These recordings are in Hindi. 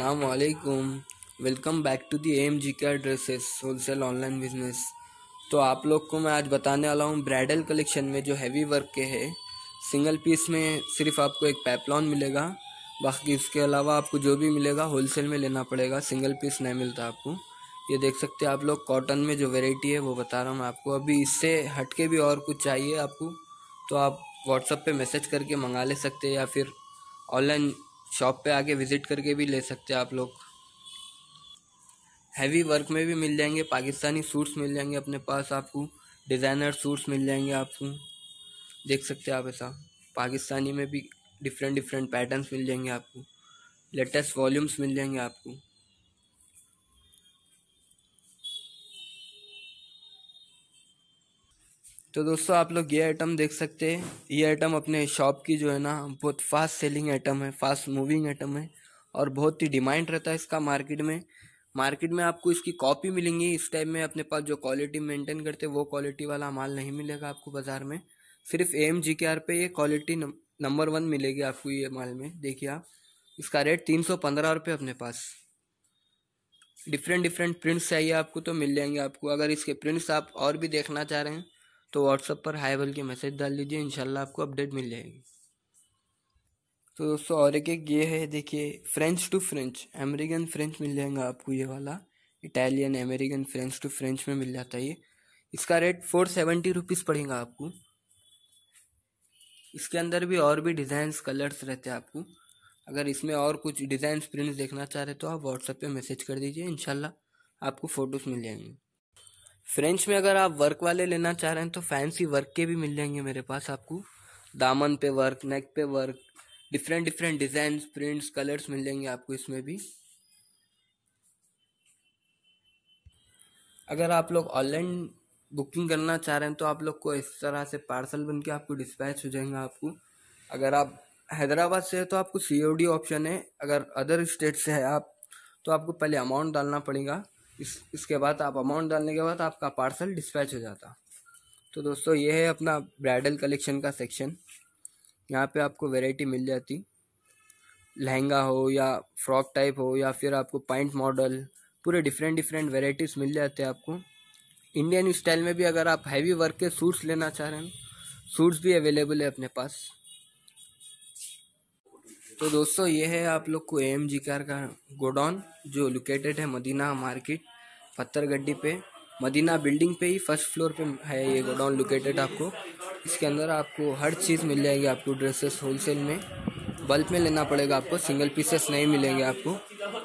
असलकुम welcome back to the M G K dresses wholesale online business तो आप लोग को मैं आज बताने वाला हूँ ब्राइडल कलेक्शन में जो हैवी वर्क के है सिंगल पीस में सिर्फ आपको एक पैपलॉन मिलेगा बाकी इसके अलावा आपको जो भी मिलेगा होलसेल में लेना पड़ेगा सिंगल पीस नहीं मिलता आपको ये देख सकते हैं आप लोग कॉटन में जो वेराइटी है वो बता रहा हूँ मैं आपको अभी इससे हटके भी और कुछ चाहिए आपको तो आप व्हाट्सअप पर मैसेज करके मंगा ले सकते हैं या फिर ऑनलाइन शॉप पे आके विज़िट करके भी ले सकते हैं आप लोग हैवी वर्क में भी मिल जाएंगे पाकिस्तानी सूट्स मिल जाएंगे अपने पास आपको डिज़ाइनर सूट्स मिल जाएंगे आपको देख सकते हैं आप ऐसा पाकिस्तानी में भी डिफरेंट डिफरेंट पैटर्न्स मिल जाएंगे आपको लेटेस्ट वॉल्यूम्स मिल जाएंगे आपको तो दोस्तों आप लोग ये आइटम देख सकते हैं ये आइटम अपने शॉप की जो है ना बहुत फास्ट सेलिंग आइटम है फास्ट मूविंग आइटम है और बहुत ही डिमांड रहता है इसका मार्केट में मार्केट में आपको इसकी कॉपी मिलेंगी इस टाइप में अपने पास जो क्वालिटी मेंटेन करते वो क्वालिटी वाला माल नहीं मिलेगा आपको बाज़ार में सिर्फ एम जी के आर पे ये क्वालिटी नंबर वन मिलेगी आपको ये माल में देखिए आप इसका रेट तीन सौ पंद्रह रुपये अपने पास डिफरेंट डिफरेंट प्रिंट्स चाहिए आपको तो मिल जाएंगे आपको अगर इसके प्रिंट्स आप और भी देखना चाह रहे हैं तो व्हाट्सअप पर हाई बल के मैसेज डाल दीजिए इनशाला आपको अपडेट मिल जाएगी तो दोस्तों और एक एक ये है देखिए French to French American French मिल जाएगा आपको ये वाला Italian American French to French में मिल जाता है ये इसका रेट फोर सेवेंटी रुपीज़ पड़ेगा आपको इसके अंदर भी और भी डिज़ाइंस कलर्स रहते हैं आपको अगर इसमें और कुछ डिज़ाइंस प्रिंट्स देखना चाह रहे तो आप व्हाट्सएप पे मैसेज कर दीजिए इनशाला आपको फ़ोटोज़ मिल जाएंगे फ्रेंच में अगर आप वर्क वाले लेना चाह रहे हैं तो फैंसी वर्क के भी मिल जाएंगे मेरे पास आपको दामन पे वर्क नेक पे work different different design prints colours मिल जाएंगे आपको इसमें भी अगर आप लोग ऑनलाइन बुकिंग करना चाह रहे हैं तो आप लोग को इस तरह से पार्सल बन के आपको डिस्पैच हो जाएगा आपको अगर आप हैदराबाद से है तो आपको सी ऑप्शन है अगर अदर स्टेट से है आप तो आपको पहले अमाउंट डालना पड़ेगा इस इसके बाद आप अमाउंट डालने के बाद आपका पार्सल डिस्पैच हो जाता तो दोस्तों ये है अपना ब्राइडल कलेक्शन का सेक्शन यहाँ पे आपको वेराइटी मिल जाती लहंगा हो या फ्रॉक टाइप हो या फिर आपको पैंट मॉडल पूरे डिफरेंट डिफरेंट वेराइटीज़ मिल जाते हैं आपको इंडियन स्टाइल में भी अगर आप हैवी वर्क के सूट्स लेना चाह रहे हैं सूट्स भी अवेलेबल है अपने पास तो दोस्तों ये है आप लोग को एम जी कार का गोडाउन जो लोकेटेड है मदीना मार्केट पत्थर गड्डी पे मदीना बिल्डिंग पे ही फर्स्ट फ्लोर पे है ये गोडाउन लोकेटेड आपको इसके अंदर आपको हर चीज़ मिल जाएगी आपको ड्रेसेस होलसेल में बल्क में लेना पड़ेगा आपको सिंगल पीसेस नहीं मिलेंगे आपको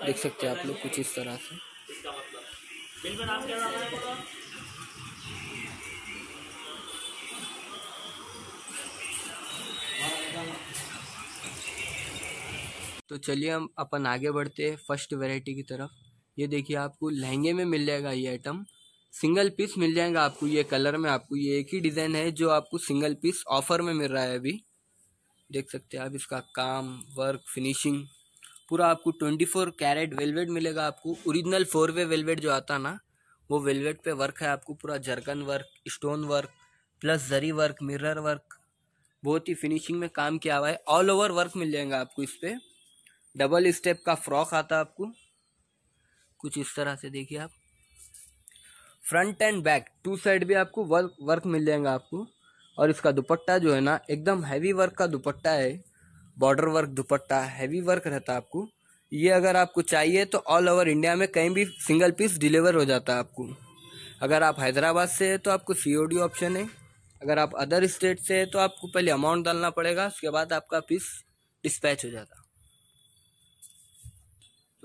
देख सकते हैं आप लोग कुछ इस तरह से तो चलिए हम अपन आगे बढ़ते हैं फर्स्ट वेराइटी की तरफ ये देखिए आपको लहंगे में मिल जाएगा ये आइटम सिंगल पीस मिल जाएगा आपको ये कलर में आपको ये एक ही डिज़ाइन है जो आपको सिंगल पीस ऑफर में मिल रहा है अभी देख सकते हैं आप इसका काम वर्क फिनिशिंग पूरा आपको ट्वेंटी फोर कैरेट वेलवेट मिलेगा आपको ओरिजिनल फोर वे वेलवेट जो आता ना वो वेलवेट पे वर्क है आपको पूरा zircon work stone work plus zari work mirror work बहुत ही फिनिशिंग में काम किया हुआ है ऑल ओवर वर्क मिल जाएगा आपको इस पर डबल स्टेप का फ्रॉक आता आपको कुछ इस तरह से देखिए आप front and back two side भी आपको वर्क वर्क मिल जाएगा आपको और इसका दुपट्टा जो है ना एकदम हैवी वर्क का दुपट्टा है border work dupatta heavy work रहता है आपको ये अगर आपको चाहिए तो ऑल ओवर इंडिया में कहीं भी सिंगल पीस डिलीवर हो जाता है आपको अगर आप हैदराबाद से है तो आपको सी ऑप्शन है अगर आप अदर स्टेट से है तो आपको पहले अमाउंट डालना पड़ेगा उसके बाद आपका पीस डिस्पैच हो जाता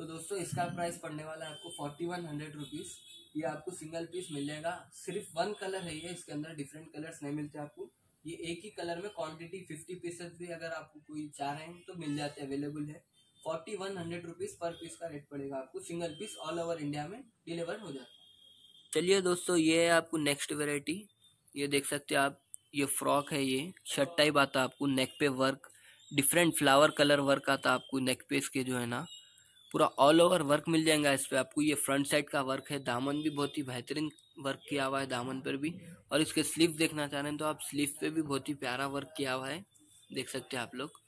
तो दोस्तों इसका प्राइस पड़ने वाला है आपको फोर्टी वन हंड्रेड रुपीज़ ये आपको सिंगल पीस मिल जाएगा सिर्फ वन कलर है ये इसके अंदर डिफरेंट कलर्स नहीं मिलते आपको ये एक ही कलर में क्वांटिटी फिफ्टी पीसेस भी अगर आपको कोई चाह रहे हैं तो मिल जाते हैं अवेलेबल है forty one hundred rupees per piece का रेट पड़ेगा आपको single piece all over India में डिलीवर हो जाता है चलिए दोस्तों ये है आपको नेक्स्ट वेराइटी ये देख सकते हैं आप ये फ्रॉक है ये शर्ट टाइप आता आपको नेक पे work different flower colour work आता आपको नेक पे इसके जो है ना पूरा ऑल ओवर वर्क मिल जाएगा इस पर आपको ये फ्रंट साइड का वर्क है दामन भी बहुत ही बेहतरीन वर्क किया हुआ है दामन पर भी और इसके स्लीव देखना चाह रहे हैं तो आप स्लीव पे भी बहुत ही प्यारा वर्क किया हुआ है देख सकते हैं आप लोग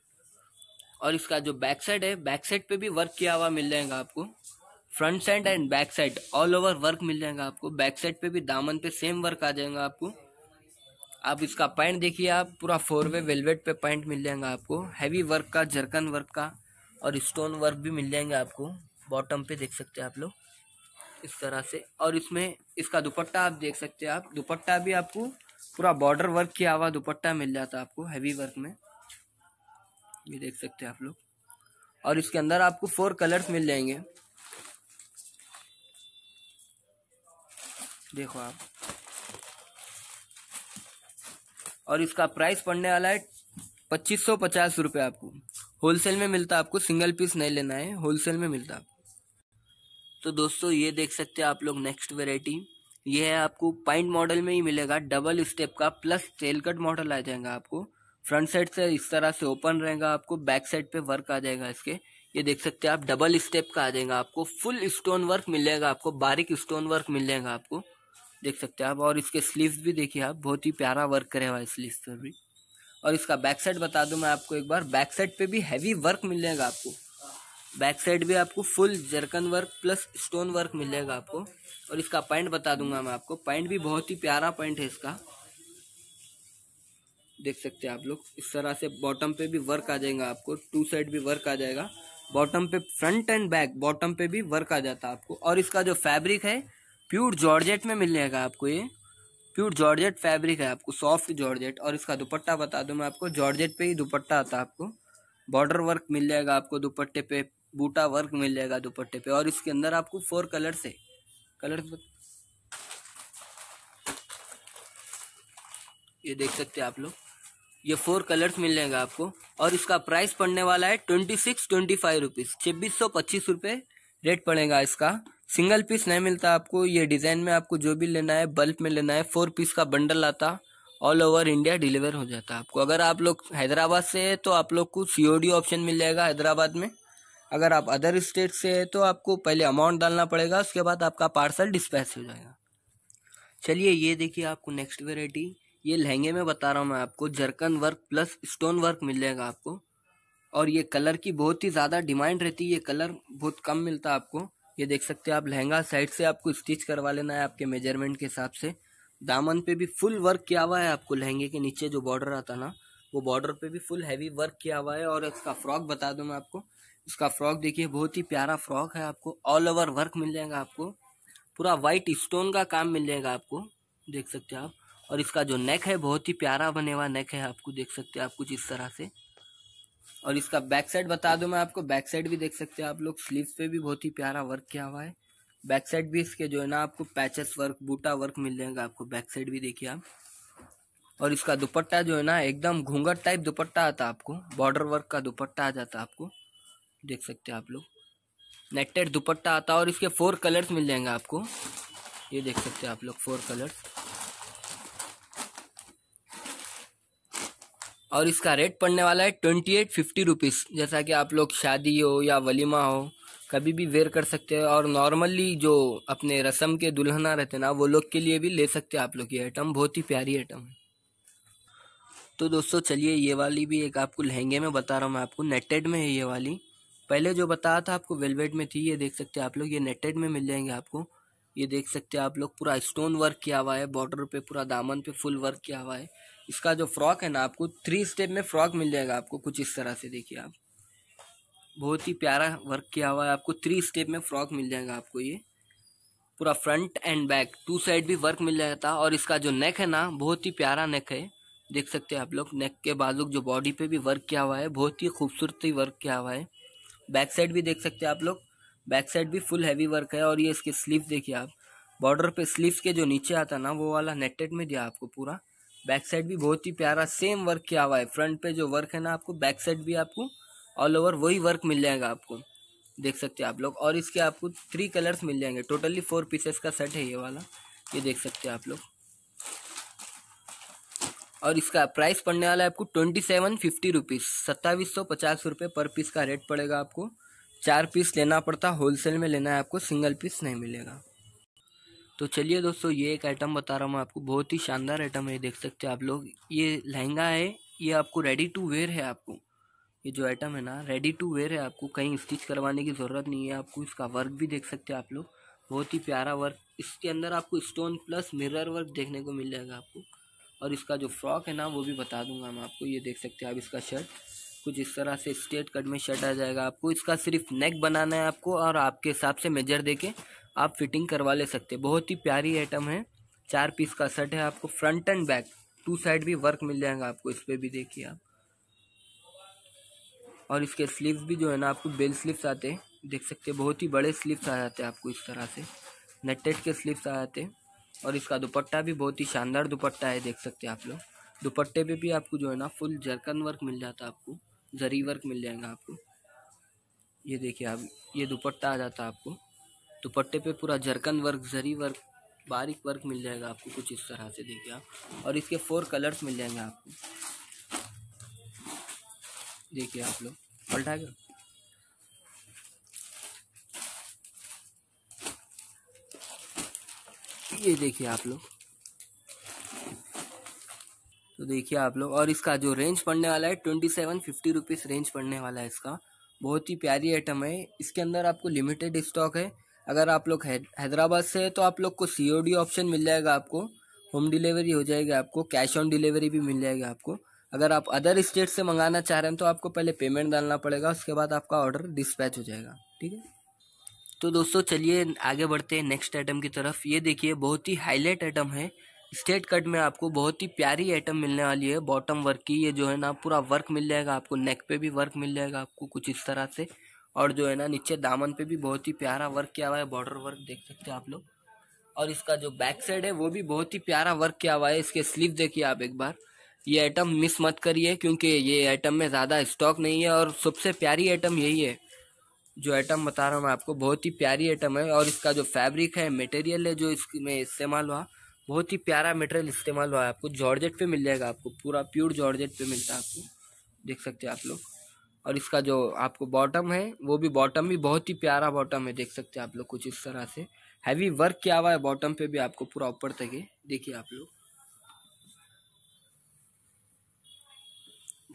और इसका जो बैक साइड है बैक साइड पे भी वर्क किया हुआ मिल जाएगा आपको front side and back side all over work मिल जाएगा आपको बैक साइड पे भी दामन पे सेम वर्क आ जाएगा आपको आप इसका पैंट देखिए आप पूरा फोर वे वेलवेट पे पैंट मिल जाएगा आपको हैवी वर्क का जरकन वर्क का और स्टोन वर्क भी मिल जाएंगे आपको बॉटम पे देख सकते हैं आप लोग इस तरह से और इसमें इसका दुपट्टा आप देख सकते हैं आप दुपट्टा भी आपको पूरा बॉर्डर वर्क किया हुआ दुपट्टा मिल जाता है आपको हैवी वर्क में ये देख सकते हैं आप लोग और इसके अंदर आपको फोर कलर्स मिल जाएंगे देखो आप और इसका प्राइस पड़ने वाला है पच्चीस सौ पचास रुपये आपको होलसेल में मिलता आपको सिंगल पीस नहीं लेना है होलसेल में मिलता आपको तो दोस्तों ये देख सकते हैं आप लोग नेक्स्ट वेराइटी ये है आपको पॉइंट मॉडल में ही मिलेगा डबल स्टेप का प्लस सेल कट मॉडल आ जाएगा आपको फ्रंट साइड से इस तरह से ओपन रहेगा आपको बैक साइड पे वर्क आ जाएगा इसके ये देख सकते हैं आप डबल स्टेप का आ जाएगा आपको फुल स्टोन वर्क मिलेगा आपको बारीक स्टोन वर्क मिल जाएगा आपको देख सकते हैं आप और इसके स्लीव भी देखिए आप बहुत ही प्यारा वर्क करे हुआ स्लीव पर भी और इसका बैक साइड बता दूं मैं आपको एक बार बैक साइड पे भी हैवी वर्क मिलेगा आपको बैक साइड भी आपको full zircon work plus stone work मिलेगा आपको और इसका पॉइंट बता दूंगा मैं आपको पॉइंट भी बहुत ही प्यारा पॉइंट है इसका देख सकते हैं आप लोग इस तरह से बॉटम पे भी वर्क आ जाएगा आपको टू साइड भी वर्क आ जाएगा बॉटम पे फ्रंट एंड बैक बॉटम पे भी वर्क आ जाता है आपको और इसका जो फैब्रिक है प्योर जॉर्जेट में मिल जाएगा आपको ये प्योर जॉर्जेट फैब्रिक है आपको सॉफ्ट जॉर्जेट और इसका दुपट्टा बता दूं मैं आपको जॉर्जेट पे ही दुपट्टा आता है आपको बॉर्डर वर्क मिल जाएगा आपको दुपट्टे पे बूटा वर्क मिल जाएगा दुपट्टे पे और इसके अंदर आपको फोर कलर से कलर ये देख सकते हैं आप लोग ये फोर कलर्स मिल जाएगा आपको और इसका प्राइस पड़ने वाला है twenty six twenty five rupees छब्बीस सौ पच्चीस रुपये रेट पड़ेगा इसका सिंगल पीस नहीं मिलता आपको ये डिज़ाइन में आपको जो भी लेना है बल्ब में लेना है फोर पीस का बंडल आता ऑल ओवर इंडिया डिलीवर हो जाता है आपको अगर आप लोग हैदराबाद से है तो आप लोग को सी ऑप्शन मिल जाएगा हैदराबाद में अगर आप अदर स्टेट से है तो आपको पहले अमाउंट डालना पड़ेगा उसके बाद आपका पार्सल डिस्पैच हो जाएगा चलिए ये देखिए आपको नेक्स्ट वेराइटी ये लहंगे में बता रहा हूँ मैं आपको zircon work plus stone work मिल जाएगा आपको और ये कलर की बहुत ही ज़्यादा डिमांड रहती है ये कलर बहुत कम मिलता है आपको ये देख सकते हो आप लहंगा साइड से आपको स्टिच करवा लेना है आपके मेजरमेंट के हिसाब से दामन पे भी फुल वर्क किया हुआ है आपको लहंगे के नीचे जो बॉर्डर आता ना वो बॉर्डर पे भी फुल हैवी वर्क किया हुआ है और इसका फ्रॉक बता दूं मैं आपको इसका फ्रॉक देखिए बहुत ही प्यारा फ्रॉक है आपको ऑल ओवर वर्क मिल जाएगा आपको पूरा वाइट स्टोन का काम मिल जाएगा आपको देख सकते हो आप और इसका जो नेक है बहुत ही प्यारा बने हुआ नेक है आपको देख सकते हो आप कुछ इस तरह से और इसका बैक साइड बता दूं मैं आपको बैक साइड भी देख सकते हैं आप लोग स्लीव पे भी बहुत ही प्यारा वर्क किया हुआ है बैक साइड भी इसके जो है ना आपको पैचेस वर्क बूटा वर्क मिल जाएगा आपको बैक साइड भी देखिए आप और इसका दुपट्टा जो है ना एकदम घूंघट टाइप दुपट्टा आता आपको बॉर्डर वर्क का दुपट्टा आ जाता आपको देख सकते हैं आप लोग नेटेड दुपट्टा आता है और इसके फोर कलर्स मिल जाएंगे आपको ये देख सकते हैं आप लोग फोर कलर्स और इसका रेट पड़ने वाला है ट्वेंटी एट फिफ्टी रुपीज़ जैसा कि आप लोग शादी हो या वलीमा हो कभी भी वेयर कर सकते हो और नॉर्मली जो अपने रस्म के दुल्हना रहते ना वो लोग के लिए भी ले सकते हैं आप लोग ये आइटम बहुत ही प्यारी आइटम है तो दोस्तों चलिए ये वाली भी एक आपको लहंगे में बता रहा हूँ मैं आपको नेटेड में है ये वाली पहले जो बताया था आपको वेलवेट में थी ये देख सकते हैं आप लोग ये नेटेड में मिल जाएंगे आपको ये देख सकते हैं आप लोग पूरा स्टोन वर्क किया हुआ है बॉर्डर पे पूरा दामन पे फुल वर्क किया हुआ है इसका जो फ्रॉक है ना आपको थ्री स्टेप में फ्रॉक मिल जाएगा आपको कुछ इस तरह से देखिए आप बहुत ही प्यारा वर्क किया हुआ है आपको थ्री स्टेप में फ्रॉक मिल जाएगा आपको ये पूरा front and back two side भी वर्क मिल जाता है और इसका जो नेक है ना बहुत ही प्यारा नेक है देख सकते हैं आप लोग नेक के बाजू जो बॉडी पे भी वर्क किया हुआ है बहुत ही खूबसूरती वर्क किया हुआ है बैक साइड भी देख सकते हैं आप लोग बैक साइड भी फुल हैवी वर्क है और ये इसके स्लीव देखिए आप बॉर्डर पे स्लीव के जो नीचे आता ना वो वाला नेटेड में दिया आपको पूरा बैक साइड भी बहुत ही प्यारा सेम वर्क किया हुआ है फ्रंट पे जो वर्क है ना आपको बैक साइड भी आपको ऑल ओवर वही वर्क मिल जाएगा आपको देख सकते हैं आप लोग और इसके आपको थ्री कलर्स मिल जाएंगे टोटली फोर पीसेस का सेट है ये वाला ये देख सकते हैं आप लोग और इसका प्राइस पड़ने वाला है आपको ट्वेंटी सेवन फिफ्टी रुपीज़ सत्ताईस सौ पचास रुपये पर पीस का रेट पड़ेगा आपको चार पीस लेना पड़ता होलसेल में लेना है आपको सिंगल पीस नहीं मिलेगा तो चलिए दोस्तों ये एक आइटम बता रहा हूँ मैं आपको बहुत ही शानदार आइटम है देख सकते हैं आप लोग ये लहंगा है ये आपको रेडी टू वेयर है आपको ये जो आइटम है ना रेडी टू वेयर है आपको कहीं स्टिच करवाने की ज़रूरत नहीं है आपको इसका वर्क भी देख सकते हैं आप लोग बहुत ही प्यारा वर्क इसके अंदर आपको स्टोन प्लस मिरर वर्क देखने को मिल जाएगा आपको और इसका जो फ्रॉक है ना वो भी बता दूंगा मैं आपको ये देख सकते हैं आप इसका शर्ट कुछ इस तरह से स्ट्रेट कट में शर्ट आ जाएगा आपको इसका सिर्फ नेक बनाना है आपको और आपके हिसाब से मेजर देके आप फिटिंग करवा ले सकते बहुत ही प्यारी आइटम है चार पीस का सेट है आपको front and back two side भी वर्क मिल जाएगा आपको इस पर भी देखिए आप और इसके स्लीव भी जो है ना आपको बेल स्लीव्स आते हैं देख सकते हैं बहुत ही बड़े स्लीव्स आ जाते हैं आपको इस तरह से नेटेड के स्लीव्स आ जाते हैं और इसका दुपट्टा भी बहुत ही शानदार दुपट्टा है देख सकते हैं आप लोग दुपट्टे पे भी आपको जो है ना फुल जरकन वर्क मिल जाता है आपको जरी वर्क मिल जाएगा आपको ये देखिए आप ये दुपट्टा आ जाता है आपको दुपट्टे पे पूरा जरकन वर्क जरी वर्क बारीक वर्क मिल जाएगा आपको कुछ इस तरह से देखिए आप और इसके फोर कलर्स मिल जाएंगे आपको देखिए आप लोग पलटा के ये देखिए आप लोग तो देखिए आप लोग और इसका जो रेंज पड़ने वाला है twenty seven fifty rupees range पड़ने वाला है इसका बहुत ही प्यारी आइटम है इसके अंदर आपको लिमिटेड स्टॉक है अगर आप लोग हैदराबाद से है तो आप लोग को सी ऑप्शन मिल जाएगा आपको होम डिलीवरी हो जाएगी आपको कैश ऑन डिलीवरी भी मिल जाएगा आपको अगर आप अदर स्टेट से मंगाना चाह रहे हैं तो आपको पहले पेमेंट डालना पड़ेगा उसके बाद आपका ऑर्डर डिस्पैच हो जाएगा ठीक है तो दोस्तों चलिए आगे बढ़ते हैं नेक्स्ट आइटम की तरफ ये देखिए बहुत ही हाईलाइट आइटम है स्टेट कट में आपको बहुत ही प्यारी आइटम मिलने वाली है बॉटम वर्क की ये जो है ना पूरा वर्क मिल जाएगा आपको नेक पे भी वर्क मिल जाएगा आपको कुछ इस तरह से और जो है ना नीचे दामन पे भी बहुत ही प्यारा वर्क किया हुआ है बॉर्डर वर्क देख सकते हैं आप लोग और इसका जो बैक साइड है वो भी बहुत ही प्यारा वर्क किया हुआ है इसके स्लीव देखिए आप एक बार ये आइटम मिस मत करिए क्योंकि ये आइटम में ज़्यादा स्टॉक नहीं है और सबसे प्यारी आइटम यही है जो आइटम बता रहा हूँ मैं आपको बहुत ही प्यारी आइटम है और इसका जो फैब्रिक है मटेरियल है जो इसमें इस्तेमाल हुआ बहुत ही प्यारा मटेरियल इस्तेमाल हुआ है आपको जॉर्जेट पे मिल जाएगा आपको पूरा प्योर जॉर्जेट पे मिलता है आपको देख सकते हैं आप लोग और इसका जो आपको बॉटम है वो भी बॉटम भी बहुत ही प्यारा बॉटम है देख सकते हैं आप लोग कुछ इस तरह से हैवी वर्क किया हुआ है बॉटम पे भी आपको पूरा ऊपर तक है देखिए आप लोग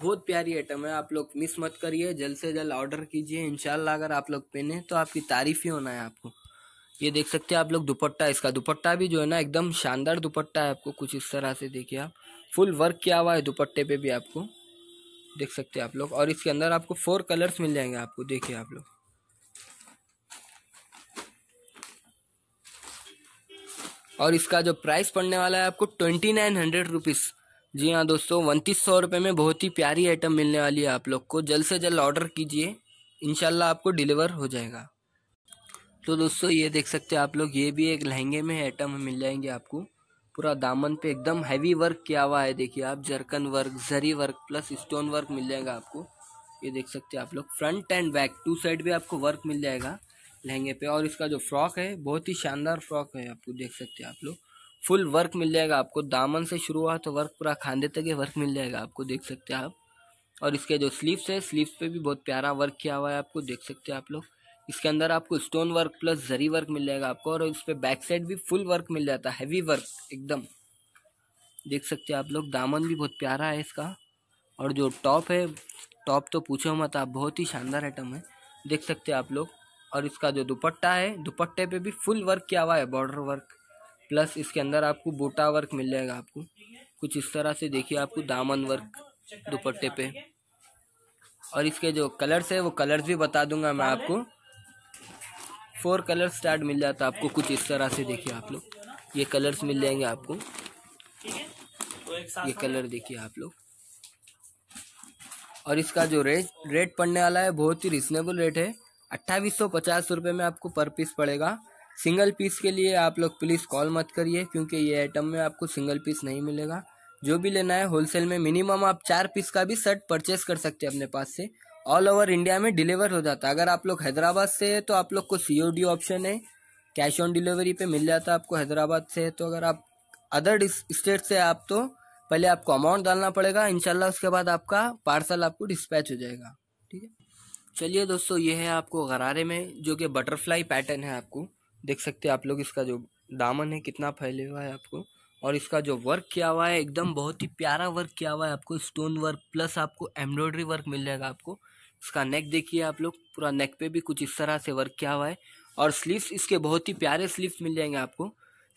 बहुत प्यारी आइटम है आप लोग मिस मत करिए जल्द से जल्द ऑर्डर कीजिए इनशाला अगर आप लोग पहने तो आपकी तारीफ ही होना है आपको ये देख सकते हैं आप लोग दुपट्टा इसका दुपट्टा भी जो है ना एकदम शानदार दुपट्टा है आपको कुछ इस तरह से देखिए आप फुल वर्क किया हुआ है दुपट्टे पे भी आपको देख सकते हैं आप लोग और इसके अंदर आपको फोर कलर्स मिल जाएंगे आपको देखिए आप लोग और इसका जो प्राइस पड़ने वाला है आपको ट्वेंटी नाइन हंड्रेड रुपीज़ जी हाँ दोस्तों उनतीस सौ रुपये में बहुत ही प्यारी आइटम मिलने वाली है आप लोग को जल्द से जल्द ऑर्डर कीजिए इनशाला आपको डिलीवर हो जाएगा तो दोस्तों ये देख सकते हैं आप लोग ये भी एक लहंगे में आइटम मिल जाएंगे आपको पूरा दामन पे एकदम हैवी वर्क किया हुआ है देखिए आप zircon work zari work plus stone work मिल जाएगा आपको ये देख सकते हैं आप लोग front and back two side भी आपको वर्क मिल जाएगा लहंगे पे और इसका जो फ्रॉक है बहुत ही शानदार फ्रॉक है आपको देख सकते हैं आप लोग फुल वर्क मिल जाएगा आपको दामन से शुरू हुआ तो वर्क पूरा खांधे तक ये वर्क मिल जाएगा आपको देख सकते हैं आप और इसके जो स्लीव्स है स्लीव्स पे भी बहुत प्यारा वर्क किया हुआ है आपको देख सकते हैं आप लोग इसके अंदर आपको stone work plus zari work मिल जाएगा आपको और इस पर बैक साइड भी फुल वर्क मिल जाता है हैवी वर्क एकदम देख सकते हैं आप लोग दामन भी बहुत प्यारा है इसका और जो टॉप है टॉप तो पूछो मत आप बहुत ही शानदार आइटम है देख सकते हैं आप लोग और इसका जो दुपट्टा है दुपट्टे पे भी फुल वर्क किया हुआ है बॉर्डर वर्क प्लस इसके अंदर आपको बूटा वर्क मिल जाएगा आपको कुछ इस तरह से देखिए आपको दामन वर्क दुपट्टे पे और इसके जो कलर्स है वो कलर्स भी बता दूंगा मैं आपको फोर कलर स्टार्ट मिल जाता आपको कुछ इस तरह से देखिए आप लोग ये कलर्स मिल जाएंगे आपको ये कलर देखिए आप लोग और इसका जो रेट रेट पड़ने वाला है बहुत ही रिजनेबल रेट है अट्ठाईस सौ पचास रुपये में आपको पर पीस पड़ेगा सिंगल पीस के लिए आप लोग प्लीज़ कॉल मत करिए क्योंकि ये आइटम में आपको सिंगल पीस नहीं मिलेगा जो भी लेना है होलसेल में मिनिमम आप चार पीस का भी शर्ट परचेस कर सकते हैं अपने पास से ऑल ओवर इंडिया में डिलीवर हो जाता है अगर आप लोग हैदराबाद से है तो आप लोग को सी ऑप्शन है कैश ऑन डिलीवरी पे मिल जाता है आपको हैदराबाद से है तो अगर आप अदर स्टेट से आप तो पहले आपको अमाउंट डालना पड़ेगा इनशाला उसके बाद आपका पार्सल आपको डिस्पैच हो जाएगा ठीक है चलिए दोस्तों ये है आपको गरारे में जो कि बटरफ्लाई पैटर्न है आपको देख सकते हैं आप लोग इसका जो दामन है कितना फैले हुआ है आपको और इसका जो वर्क किया हुआ है एकदम बहुत ही प्यारा वर्क किया हुआ है आपको स्टोन वर्क प्लस आपको एम्ब्रॉयडरी वर्क मिल जाएगा आपको इसका नेक देखिए आप लोग पूरा नेक पे भी कुछ इस तरह से वर्क किया हुआ है और स्लीव्स इसके बहुत ही प्यारे स्लीव्स मिल जाएंगे आपको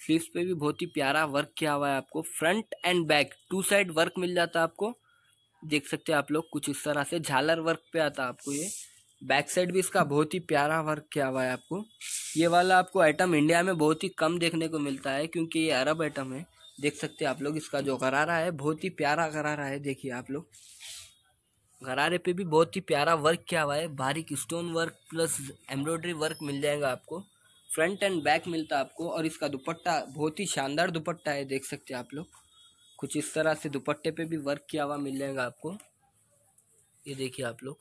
स्लीव्स पे भी बहुत ही प्यारा वर्क किया हुआ है आपको front and back two side work मिल जाता है आपको देख सकते हैं आप लोग कुछ इस तरह से झालर वर्क पे आता है आपको ये बैक साइड भी इसका बहुत ही प्यारा वर्क किया हुआ है आपको ये वाला आपको आइटम इंडिया में बहुत ही कम देखने को मिलता है क्योंकि ये अरब आइटम है देख सकते हैं आप लोग इसका जो करारा है बहुत ही प्यारा करारा है देखिए आप लोग गरारे पे भी बहुत ही प्यारा वर्क किया हुआ है बारीक stone work plus embroidery work मिल जाएगा आपको फ्रंट एंड बैक मिलता है आपको और इसका दुपट्टा बहुत ही शानदार दुपट्टा है देख सकते हैं आप लोग कुछ इस तरह से दुपट्टे पे भी वर्क किया हुआ मिल जाएगा आपको ये देखिए आप लोग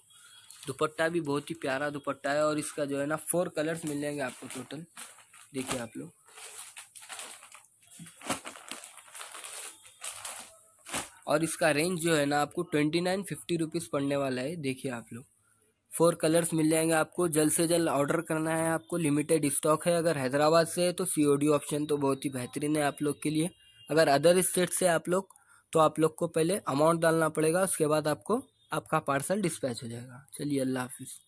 दुपट्टा भी बहुत ही प्यारा दुपट्टा है और इसका जो है ना फोर कलर्स मिल जाएंगे आपको टोटल देखिए आप लोग और इसका रेंज जो है ना आपको ट्वेंटी नाइन फिफ्टी रुपीज़ पड़ने वाला है देखिए आप लोग फोर कलर्स मिल जाएंगे आपको जल्द से जल्द ऑर्डर करना है आपको लिमिटेड स्टॉक है अगर हैदराबाद से है तो सी ऑप्शन तो बहुत ही बेहतरीन है आप लोग के लिए अगर अदर स्टेट से आप लोग तो आप लोग को पहले अमाउंट डालना पड़ेगा उसके बाद आपको आपका पार्सल डिस्पैच हो जाएगा चलिए अल्लाह हाफिज़